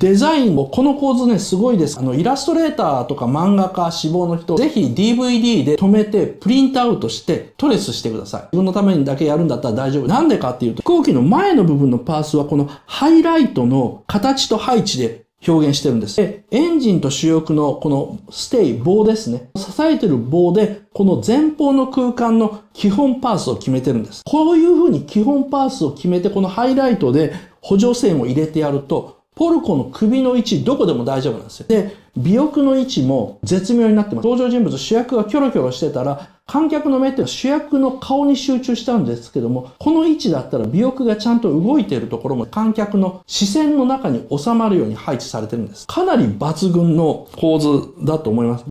デザインもこの構図ね、すごいです。あの、イラストレーターとか漫画家、志望の人、ぜひ DVD で止めて、プリントアウトして、トレスしてください。自分のためにだけやるんだったら大丈夫。なんでかっていうと、飛行機の前の部分のパースは、このハイライトの形と配置で表現してるんです。で、エンジンと主翼のこのステイ、棒ですね。支えてる棒で、この前方の空間の基本パースを決めてるんです。こういう風に基本パースを決めて、このハイライトで補助線を入れてやると、ポルコの首の位置、どこでも大丈夫なんですよ。で、尾翼の位置も絶妙になってます。登場人物、主役がキョロキョロしてたら、観客の目って主役の顔に集中したんですけども、この位置だったら尾翼がちゃんと動いているところも観客の視線の中に収まるように配置されてるんです。かなり抜群の構図だと思います。